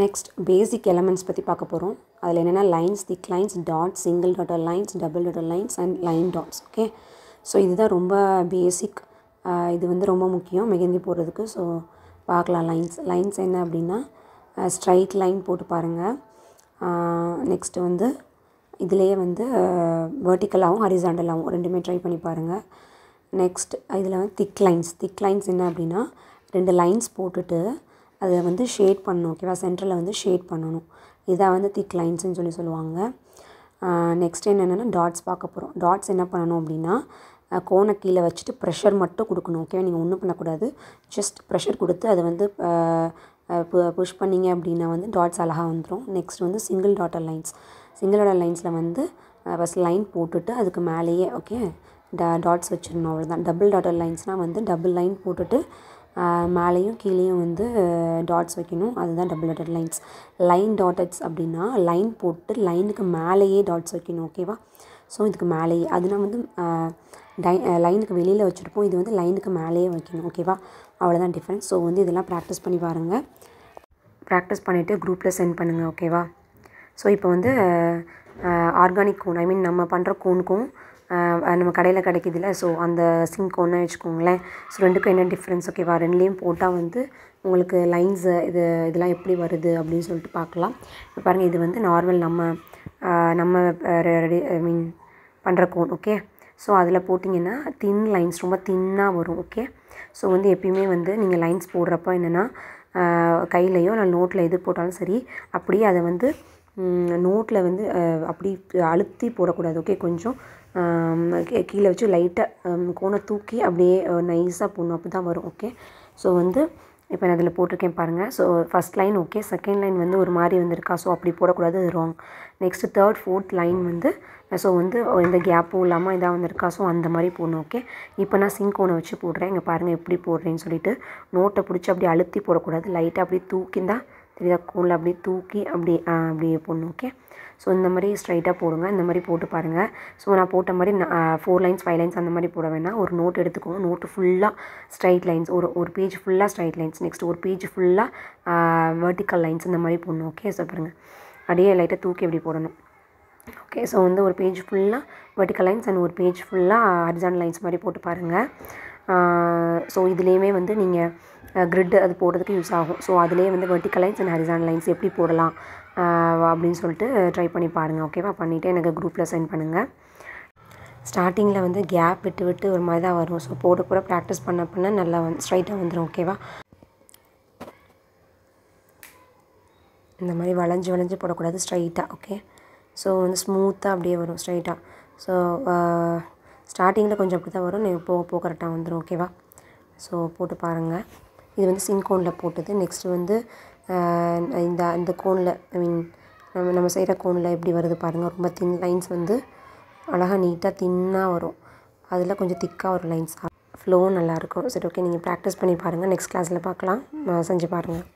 next பேசிக் elements பற்றி பார்க்க போகிறோம் அதில் என்னென்னா lines thick lines dots single dotted lines double dotted lines and line dots okay so இதுதான் ரொம்ப பேசிக் இது வந்து ரொம்ப முக்கியம் மெகந்தி போடுறதுக்கு ஸோ பார்க்கலாம் லைன்ஸ் லைன்ஸ் என்ன அப்படின்னா ஸ்ட்ரைட் லைன் போட்டு பாருங்கள் நெக்ஸ்ட்டு வந்து இதிலேயே வந்து வேர்ட்டிக்கலாகவும் ஹரிசாண்டலாகவும் ரெண்டுமே ட்ரை பண்ணி பாருங்கள் நெக்ஸ்ட் இதில் வந்து திக் லைன்ஸ் திக் லைன்ஸ் என்ன அப்படின்னா ரெண்டு லைன்ஸ் போட்டுட்டு அதை வந்து ஷேட் பண்ணணும் ஓகேவா சென்டரில் வந்து ஷேட் பண்ணணும் இதான் வந்து திக் லைன்ஸ்ன்னு சொல்லி சொல்லுவாங்க நெக்ஸ்ட் என்னென்னா டாட்ஸ் பார்க்க போகிறோம் டாட்ஸ் என்ன பண்ணணும் அப்படின்னா கோனை கீழே வச்சுட்டு ப்ரெஷர் மட்டும் கொடுக்கணும் ஓகேவா நீங்கள் ஒன்றும் பண்ணக்கூடாது ஜஸ்ட் ப்ரெஷர் கொடுத்து அதை வந்து புஷ் பண்ணிங்க அப்படின்னா வந்து டாட்ஸ் அழகாக வந்துடும் நெக்ஸ்ட் வந்து single dotted lines single dotted லைன்ஸில் வந்து ஃபஸ்ட் லைன் போட்டுட்டு அதுக்கு மேலேயே ஓகே டா டாட்ஸ் வச்சிடணும் அவ்வளோதான் டபுள் டாட்டர் லைன்ஸ்னால் வந்து டபுள் லைன் போட்டுட்டு மேலேயும் கீழேயும் வந்து டாட்ஸ் வைக்கணும் அதுதான் double dotted lines line dotted அப்படின்னா லைன் போட்டு லைனுக்கு மேலேயே டாட்ஸ் வைக்கணும் ஓகேவா ஸோ இதுக்கு மேலேயே அது நான் வந்து டை லைனுக்கு வெளியில் வச்சுருப்போம் இது வந்து லைனுக்கு மேலேயே வைக்கணும் ஓகேவா அவ்வளோதான் டிஃப்ரெண்ட்ஸ் ஸோ வந்து இதெல்லாம் ப்ராக்டிஸ் பண்ணி பாருங்கள் ப்ராக்டிஸ் பண்ணிவிட்டு குரூப்பில் சென்ட் பண்ணுங்கள் ஓகேவா ஸோ இப்போ வந்து ஆர்கானிக் கோன் ஐ மீன் நம்ம பண்ணுற கோனுக்கும் நம்ம கடையில் கிடைக்கிதுல ஸோ அந்த சிங்க் ஒன்று வச்சுக்கோங்களேன் ஸோ ரெண்டுக்கும் என்ன டிஃப்ரென்ஸ் ஓகேவா ரெண்டுலேயும் போட்டால் வந்து உங்களுக்கு லைன்ஸு இது இதெல்லாம் எப்படி வருது அப்படின்னு சொல்லிட்டு பார்க்கலாம் இப்போ பாருங்கள் இது வந்து நார்மல் நம்ம நம்ம ரெடி ஐ மீன் பண்ணுற கோன் ஓகே ஸோ அதில் போட்டிங்கன்னா தின் லைன்ஸ் ரொம்ப தின்னாக வரும் ஓகே ஸோ வந்து எப்பயுமே வந்து நீங்கள் லைன்ஸ் போடுறப்போ என்னென்னா கையிலையோ இல்லை நோட்டில் எது போட்டாலும் சரி அப்படியே அதை வந்து நோட்டில் வந்து அப்படி அழுத்தி போடக்கூடாது ஓகே கொஞ்சம் கீழே வச்சு லைட்டாக கோனை தூக்கி அப்படியே நைஸாக போடணும் அப்படி தான் வரும் ஓகே ஸோ வந்து இப்போ நான் அதில் போட்டிருக்கேன் பாருங்கள் so first line okay second line வந்து ஒரு மாதிரி வந்திருக்கா ஸோ அப்படி போடக்கூடாது அது wrong next third fourth line வந்து ஸோ வந்து எந்த கேப்பும் இல்லாமல் இதாக வந்திருக்கா ஸோ அந்த மாதிரி போடணும் ஓகே இப்போ நான் சிங்கோனை வச்சு போடுறேன் இங்கே பாருங்கள் எப்படி போடுறேன்னு சொல்லிட்டு நோட்டை பிடிச்சி அப்படி அழுத்தி போடக்கூடாது லைட்டாக அப்படி தூக்கி தான் தெரியுதா கோலில் அப்படியே தூக்கி அப்படி அப்படியே போடணும் ஓகே ஸோ இந்த மாதிரி ஸ்ட்ரைட்டாக போடுங்க இந்த மாதிரி போட்டு பாருங்கள் ஸோ நான் போட்ட மாதிரி ஃபோர் லைன்ஸ் ஃபைவ் லைன்ஸ் அந்த மாதிரி போட வேணாம் ஒரு நோட் எடுத்துக்கோங்க நோட்டு ஃபுல்லாக ஸ்ட்ரைட் லைன்ஸ் ஒரு ஒரு பேஜ் ஃபுல்லாக ஸ்ட்ரைட் லைன்ஸ் நெக்ஸ்ட் ஒரு பேஜ் ஃபுல்லாக வெர்டிக்கல் லைன்ஸ் இந்த மாதிரி போடணும் ஓகே ஸோ பாருங்கள் அப்படியே லைட்டாக தூக்கி எப்படி போடணும் ஓகே ஸோ வந்து ஒரு பேஜ் ஃபுல்லாக வெர்டிக்கல் லைன்ஸ் அண்ட் ஒரு பேஜ் ஃபுல்லாக ஹரிசான் லைன்ஸ் மாதிரி போட்டு பாருங்கள் ஸோ இதுலேயுமே வந்து நீங்கள் க்ரிட்டு அது போடுறதுக்கு யூஸ் ஆகும் ஸோ அதிலே வந்து vertical lines and horizontal lines எப்படி போடலாம் அப்படின்னு சொல்லிட்டு ட்ரை பண்ணி பாருங்கள் ஓகேவா பண்ணிவிட்டு எனக்கு குரூப்பில் சென்ட் பண்ணுங்கள் ஸ்டார்டிங்கில் வந்து கேப் விட்டு விட்டு ஒரு மாதிரி தான் வரும் ஸோ போட போட ப்ராக்டிஸ் பண்ண பண்ண நல்லா வந்து ஸ்ட்ரைட்டாக வந்துடும் ஓகேவா இந்த மாதிரி வளைஞ்சு வளைஞ்சு போடக்கூடாது ஸ்ட்ரைட்டாக ஓகே ஸோ வந்து ஸ்மூத்தாக அப்படியே வரும் ஸ்ட்ரைட்டாக ஸோ ஸ்டார்டிங்கில் கொஞ்சம் அப்படி தான் வரும் நீங்கள் போக போக கரெக்டாக வந்துடும் ஓகேவா ஸோ போட்டு பாருங்கள் இது வந்து கோனில் போட்டது நெக்ஸ்ட்டு வந்து இந்த அந்த கோனில் ஐ மீன் நம்ம நம்ம செய்கிற கோனில் எப்படி வருது பாருங்கள் ரொம்ப தின் லைன்ஸ் வந்து அழகாக நீட்டாக தின்னாக வரும் அதில் கொஞ்சம் திக்காக ஒரு லைன்ஸ் ஃப்ளோ நல்லாயிருக்கும் சரி ஓகே நீங்கள் ப்ராக்டிஸ் பண்ணி பாருங்கள் நெக்ஸ்ட் கிளாஸில் பார்க்கலாம் செஞ்சு பாருங்கள்